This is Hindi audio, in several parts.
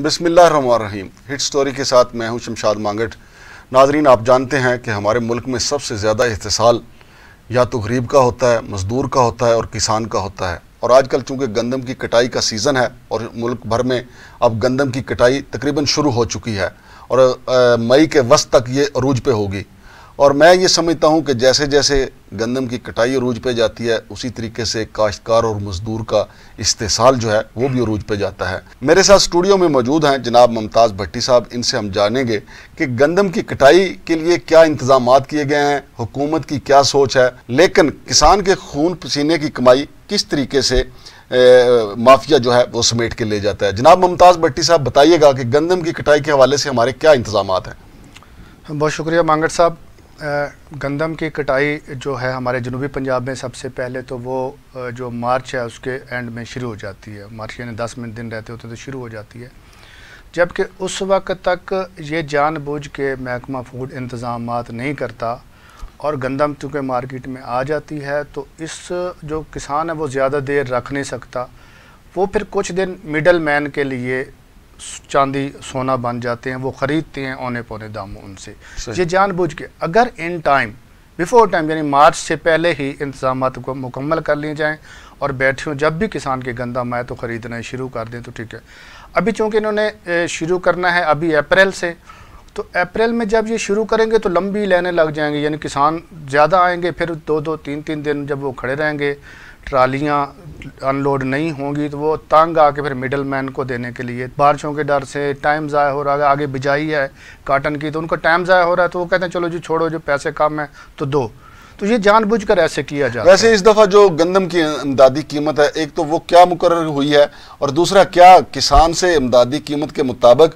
बसमीम हिट स्टोरी के साथ मैं हूं शमशाद मांगट नाजरीन आप जानते हैं कि हमारे मुल्क में सबसे ज़्यादा इहतसाल या तो गरीब का होता है मज़दूर का होता है और किसान का होता है और आजकल चूँकि गंदम की कटाई का सीज़न है और मुल्क भर में अब गंदम की कटाई तकरीबन शुरू हो चुकी है और मई के वस्त तक ये अरूज पे होगी और मैं ये समझता हूँ कि जैसे जैसे गंदम की कटाई अरूज पे जाती है उसी तरीके से काश्तकार और मजदूर का इस्तेसाल जो है वो भी अरूज पे जाता है मेरे साथ स्टूडियो में मौजूद हैं जनाब ममताज़ भट्टी साहब इनसे हम जानेंगे कि गंदम की कटाई के लिए क्या इंतजाम किए गए हैं हुकूमत की क्या सोच है लेकिन किसान के खून पसीने की कमाई किस तरीके से माफिया जो है वो समेट के ले जाता है जनाब ममताज़ भट्टी साहब बताइएगा कि गंदम की कटाई के हवाले से हमारे क्या इंतजाम हैं बहुत शुक्रिया मांगड़ साहब गंदम की कटाई जो है हमारे जनूबी पंजाब में सबसे पहले तो वो जो मार्च है उसके एंड में शुरू हो जाती है मार्च यानी दस मिनट दिन रहते होते तो शुरू हो जाती है जबकि उस वक्त तक ये जानबूझ के महकमा फूड इंतज़ाम नहीं करता और गंदम चूँकि मार्केट में आ जाती है तो इस जो किसान है वो ज़्यादा देर रख नहीं सकता वो फिर कुछ दिन मिडल मैन के लिए चांदी सोना बन जाते हैं वो ख़रीदते हैं औने पौने दामों उनसे ये जानबूझ के अगर इन टाइम बिफोर टाइम यानी मार्च से पहले ही इंतजाम को मुकम्मल कर लिए जाएँ और हों जब भी किसान के गंदा माए तो ख़रीदना शुरू कर दें तो ठीक है अभी चूँकि इन्होंने शुरू करना है अभी अप्रैल से तो अप्रैल में जब ये शुरू करेंगे तो लंबी लाइनें लग जाएंगी यानी किसान ज़्यादा आएंगे फिर दो दो तीन तीन दिन जब वो खड़े रहेंगे ट्रालियाँ अनलोड नहीं होंगी तो वो तंग आके फिर मिडल मैन को देने के लिए बारिशों के डर से टाइम ज़ाया हो रहा है आगे बिजाई है काटन की तो उनका टाइम ज़ाया हो रहा है तो वो कहते हैं चलो जी छोड़ो जो पैसे कम है तो दो तो ये जानबूझकर ऐसे किया जाए वैसे इस दफ़ा जो गंदम की इमदादी कीमत है एक तो वो क्या मुकर हुई है और दूसरा क्या किसान से इमदादी कीमत के मुताबिक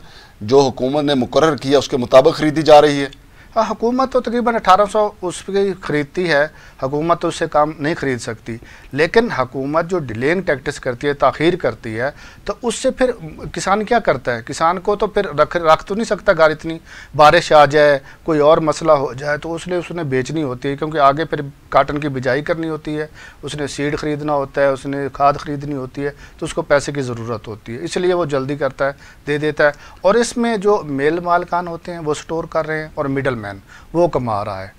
जो हुकूमत ने मुकर किया उसके मुताबिक खरीदी जा रही है और हुकूमत तो तकरीबन अठारह सौ उसकी ख़रीदती है हुकूमत तो उससे काम नहीं ख़रीद सकती लेकिन हुकूमत जो डिलेइंग टैक्टिस करती है ताखीर करती है तो उससे फिर किसान क्या करता है किसान को तो फिर रख रख तो नहीं सकता गार इतनी बारिश आ जाए कोई और मसला हो जाए तो उसने उसने बेचनी होती है क्योंकि आगे फिर काटन की बिजाई करनी होती है उसने सीड ख़रीदना होता है उसने खाद ख़रीदनी होती है तो उसको पैसे की ज़रूरत होती है इसलिए वो जल्दी करता है दे देता है और इसमें जो मेल मालकान होते हैं वो स्टोर कर रहे हैं और मिडल मैन चेयरमैन वो कमा रहा है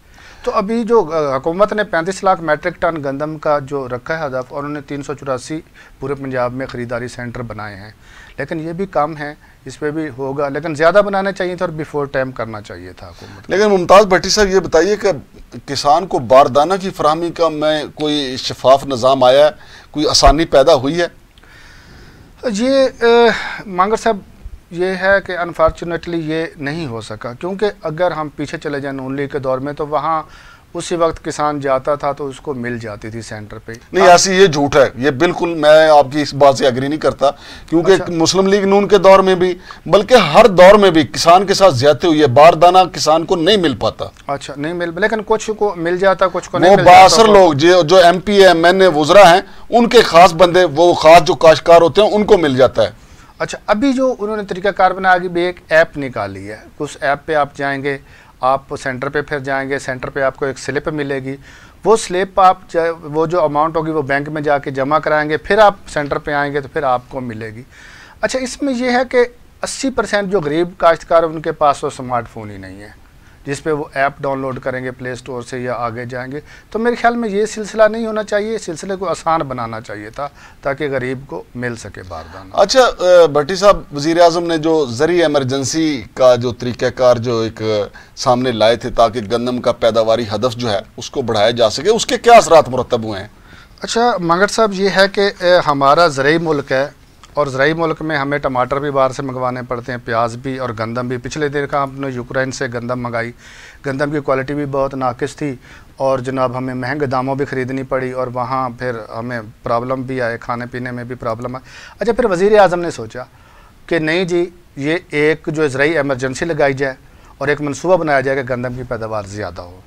तो अभी जो हुकूमत ने पैंतीस लाख मैट्रिक टन गंदम का जो रखा है हदफ और उन्होंने तीन सौ चौरासी पूरे पंजाब में ख़रीदारी सेंटर बनाए हैं लेकिन ये भी कम है इस पर भी होगा लेकिन ज़्यादा बनाना चाहिए था और बिफोर टाइम करना चाहिए था हुकूमत लेकिन मुमताज़ भट्टी साहब ये बताइए कि किसान को बारदाना की फरहमी का मैं कोई शफाफ निज़ाम आया कोई आसानी पैदा हुई है ये मांगर साहब ये है कि अनफॉर्चुनेटली ये नहीं हो सका क्योंकि अगर हम पीछे चले जाए नून लीग के दौर में तो वहाँ उसी वक्त किसान जाता था तो उसको मिल जाती थी सेंटर पे नहीं ऐसी ये झूठ है ये बिल्कुल मैं आपकी इस बात से अग्री नहीं करता क्योंकि अच्छा। मुस्लिम लीग नून के दौर में भी बल्कि हर दौर में भी किसान के साथ ज्यादा हुए बारदाना किसान को नहीं मिल पाता अच्छा नहीं मिल लेकिन कुछ को मिल जाता कुछ को नहीं वो बासर तो- लोग जो M P M N A वजरा है उनके खास बंदे वो खास जो काश्तकार होते हैं उनको मिल जाता है अच्छा अभी जो उन्होंने तरीकाकार बनाया कि भी एक ऐप निकाली है उस ऐप पे आप जाएंगे आप सेंटर पे फिर जाएंगे सेंटर पे आपको एक स्लिप मिलेगी वो स्लिप आप वो जो अमाउंट होगी वो बैंक में जाके जमा कराएंगे फिर आप सेंटर पे आएंगे तो फिर आपको मिलेगी अच्छा इसमें यह है कि 80 परसेंट जो गरीब काश्तकार उनके पास वो स्मार्टफोन ही नहीं है जिस पे वो ऐप डाउनलोड करेंगे प्ले स्टोर से या आगे जाएंगे तो मेरे ख्याल में ये सिलसिला नहीं होना चाहिए सिलसिले को आसान बनाना चाहिए था ताकि गरीब को मिल सके बारदाना अच्छा भट्टी साहब वज़ी अजम ने जो ज़रिए एमरजेंसी का जो तरीक़ाकार जो एक सामने लाए थे ताकि गंदम का पैदावारी हदफ जो है उसको बढ़ाया जा सके उसके क्या असरा मुरतब हुए हैं अच्छा मगर साहब ये है कि हमारा ज़रूरी मुल्क है और ज़रूरी मुल्क में हमें टमाटर भी बाहर से मंगवाने पड़ते हैं प्याज भी और गंदम भी पिछले दिन का हमने यूक्रेन से गंदम मंगाई गंदम की क्वालिटी भी बहुत नाकस थी और जनाब हमें महंगे दामों भी ख़रीदनी पड़ी और वहाँ फिर हमें प्रॉब्लम भी आए खाने पीने में भी प्रॉब्लम आए अच्छा फिर वज़ी अजम ने सोचा कि नहीं जी ये एक जो इसराइल एमरजेंसी लगाई जाए और एक मनसूबा बनाया जाए कि गंदम की पैदावार ज़्यादा हो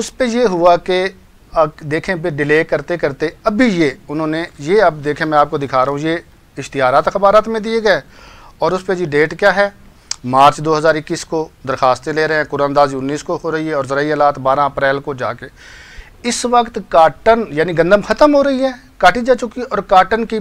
उस पर यह हुआ कि देखें फिर डिले करते करते अभी ये उन्होंने ये अब देखें मैं आपको दिखा रहा हूँ ये इश्तहार अखबार में दिए गए और उस पर जी डेट क्या है मार्च 2021 को दरखास्तें ले रहे हैं कुरानंदाजी उन्नीस को हो रही है और ज़रिए आलात बारह अप्रैल को जाके इस वक्त काटन यानी गंदम ख़त्म हो रही है काटी जा चुकी है और काटन की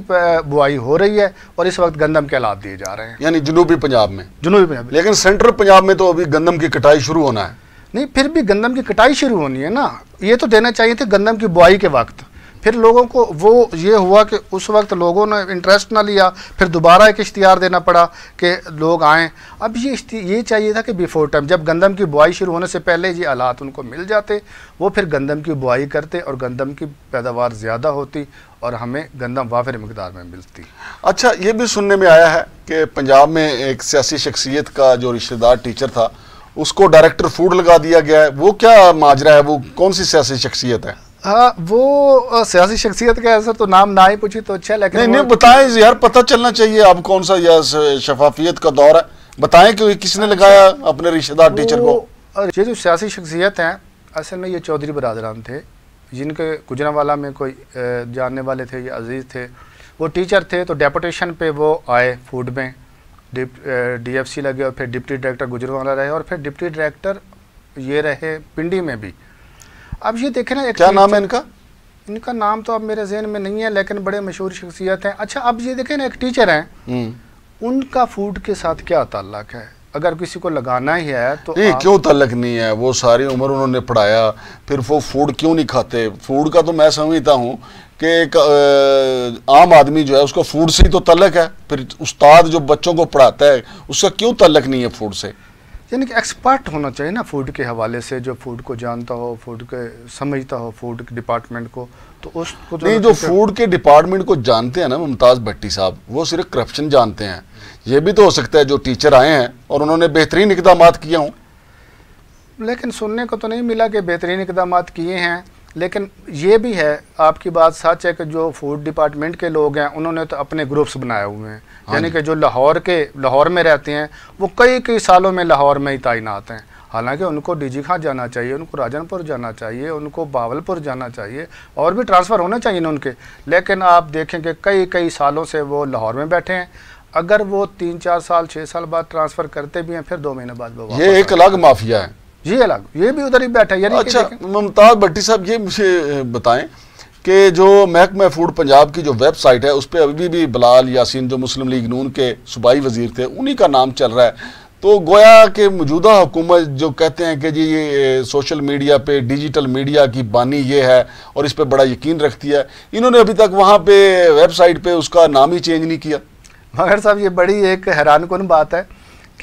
बुआई हो रही है और इस वक्त गंदम के आलात दिए जा रहे हैं यानी जनूबी पंजाब में जनूबी पंजाब लेकिन सेंट्रल पंजाब में तो अभी गंदम की कटाई शुरू होना है नहीं फिर भी गंदम की कटाई शुरू होनी है ना ये तो देना चाहिए थे गंदम की बुआई के वक्त फिर लोगों को वो ये हुआ कि उस वक्त लोगों ने इंटरेस्ट ना लिया फिर दोबारा एक इश्तहार देना पड़ा कि लोग आएँ अब ये ये चाहिए था कि बिफोर टाइम जब गंदम की बुआई शुरू होने से पहले ये आलात उनको मिल जाते वो फिर गंदम की बुआई करते और गंदम की पैदावार ज़्यादा होती और हमें गंदम वाफिर मकदार में मिलती अच्छा ये भी सुनने में आया है कि पंजाब में एक सियासी शख्सियत का जो रिश्तेदार टीचर था उसको डायरेक्टर फूड लगा दिया गया है वो क्या माजरा है वो कौन सी सियासी शख्सियत है हाँ वो सियासी शख्सियत का असर तो नाम ना ही पूछी तो अच्छा लेकिन नहीं नहीं बताएं यार पता चलना चाहिए अब कौन सा यह शफाफियत का दौर है बताएं कि किसने अच्छा। लगाया अपने रिश्तेदार टीचर को ये जो सियासी शख्सियत हैं असल में ये चौधरी बरदरान थे जिनके गुजरावाला में कोई जानने वाले थे या अजीज़ थे वो टीचर थे तो डेपोटेशन पे वो आए फूड में डी एफ सी लगे और फिर डिप्टी डायरेक्टर गुजरावाला रहे और फिर डिप्टी डायरेक्टर ये रहे पिंडी में भी अब ये देखे ना क्या नाम तो है इनका इनका नाम तो अब मेरे जहन में नहीं है लेकिन बड़े मशहूर शख्सियत हैं अच्छा अब ये देखे ना एक टीचर हैं हम्म। उनका फूड के साथ क्या ताल्लक है अगर किसी को लगाना ही है तो नहीं आप... क्यों तलक नहीं है वो सारी उम्र उन्होंने पढ़ाया फिर वो फूड क्यों नहीं खाते फूड का तो मैं समझता हूँ कि एक आम आदमी जो है उसको फूड से ही तो तलक है फिर उस्ताद जो बच्चों को पढ़ाता है उसका क्यों तलक नहीं है फूड से यानी कि एक्सपर्ट होना चाहिए ना फूड के हवाले से जो फूड को जानता हो फूड के समझता हो फूड डिपार्टमेंट को तो उसको नहीं जो फूड के डिपार्टमेंट को जानते हैं ना मुमताज़ भट्टी साहब वो सिर्फ करप्शन जानते हैं ये भी तो हो सकता है जो टीचर आए हैं और उन्होंने बेहतरीन इकदाम किए हों लेकिन सुनने को तो नहीं मिला कि बेहतरीन इकदाम किए हैं लेकिन ये भी है आपकी बात सच है कि जो फूड डिपार्टमेंट के लोग हैं उन्होंने तो अपने ग्रुप्स बनाए हुए हैं हाँ यानी कि जो लाहौर के लाहौर में रहते हैं वो कई कई सालों में लाहौर में ही तैनात हैं हालांकि उनको डीजी खां जाना चाहिए उनको राजनपुर जाना चाहिए उनको बावलपुर जाना चाहिए और भी ट्रांसफ़र होना चाहिए उनके लेकिन आप देखें कि कई कई सालों से वो लाहौर में बैठे हैं अगर वो तीन चार साल छः साल बाद ट्रांसफ़र करते भी हैं फिर दो महीने बाद वो ये एक अलग माफिया है ये अलग ये भी उधर ही बैठा है अच्छा मुमताज भट्टी साहब ये मुझे बताएं कि जो महकमा फूड पंजाब की जो वेबसाइट है उस पर अभी भी बिलाल यासीन जो मुस्लिम लीग नून के सूबाई वजीर थे उन्हीं का नाम चल रहा है तो गोया के मौजूदा हुकूमत जो कहते हैं कि जी ये सोशल मीडिया पे डिजिटल मीडिया की बानी ये है और इस पर बड़ा यकीन रखती है इन्होंने अभी तक वहाँ पे वेबसाइट पे उसका नाम ही चेंज नहीं किया मगर साहब ये बड़ी एक हैरान कन बात है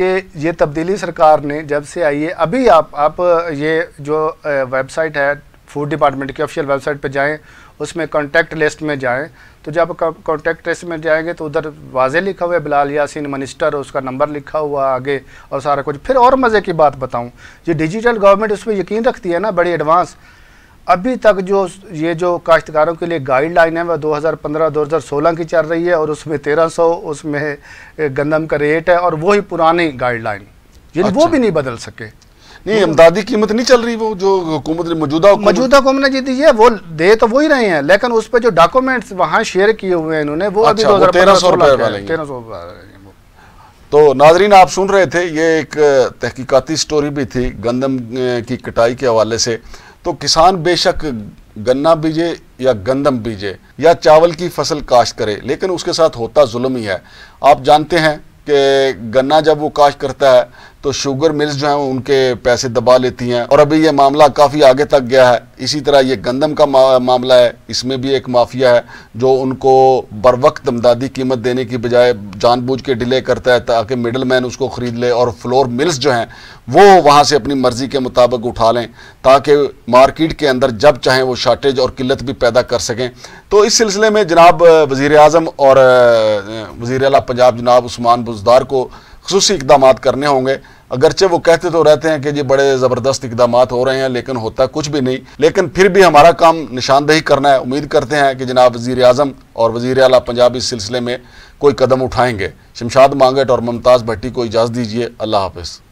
कि ये तब्दीली सरकार ने जब से आई है अभी आप आप ये जो वेबसाइट है फूड डिपार्टमेंट की ऑफिशियल वेबसाइट पर जाएँ उसमें कॉन्टैक्ट लिस्ट में जाएँ तो जब कॉन्टैक्ट लिस्ट में जाएंगे तो उधर वाजे लिखा हुआ है बिलाल यासिन मिनिस्टर उसका नंबर लिखा हुआ आगे और सारा कुछ फिर और मज़े की बात बताऊँ ये डिजिटल गवर्नमेंट उसमें यकीन रखती है ना बड़ी एडवांस अभी तक जो ये जो काश्तकारों के लिए गाइडलाइन है वह 2015-2016 की चल रही है और उसमें 1300 उसमें गंदम का रेट है और वही पुरानी गाइडलाइन अच्छा। वो भी नहीं बदल सके नहीं इमदादी हम्म। कीमत नहीं चल रही वो जो हुकूमत ने मौजूदा मौजूदा हुकूमत ने जी दी है वो दे तो वही रहे हैं लेकिन उस पर जो डॉक्यूमेंट्स वहाँ शेयर किए हुए हैं इन्होंने वो अभी अच्छा, तेरह सौ रुपये तेरह सौ तो नाजरीन आप सुन रहे थे ये एक तहकीकती स्टोरी भी थी गंदम की कटाई के हवाले से तो किसान बेशक गन्ना बीजे या गंदम बीजे या चावल की फसल काश्त करे लेकिन उसके साथ होता जुल्म ही है आप जानते हैं कि गन्ना जब वो काश्त करता है तो शुगर मिल्स जो हैं उनके पैसे दबा लेती हैं और अभी ये मामला काफ़ी आगे तक गया है इसी तरह ये गंदम का मामला है इसमें भी एक माफिया है जो उनको बर वक्त दमदादी कीमत देने की बजाय जानबूझ के डिले करता है ताकि मिडल मैन उसको ख़रीद ले और फ्लोर मिल्स जो हैं वो वहाँ से अपनी मर्ज़ी के मुताबिक उठा लें ताकि मार्केट के अंदर जब चाहें वो शार्टेज और किल्लत भी पैदा कर सकें तो इस सिलसिले में जनाब वज़ी अजम और वज़ी अला पंजाब जनाब उस्मान बुजदार को खसूस इकदाम करने होंगे अगरचे वो कहते तो रहते हैं कि जी बड़े ज़बरदस्त इकदाम हो रहे हैं लेकिन होता कुछ भी नहीं लेकिन फिर भी हमारा काम निशानदेही करना है उम्मीद करते हैं कि जनाब वज़ी अजम और वज़ी अला पंजाब इस सिलसिले में कोई कदम उठाएंगे शमशाद मांगट और मुमताज़ भट्टी को इजाज़त दीजिए अल्लाह हाफिज़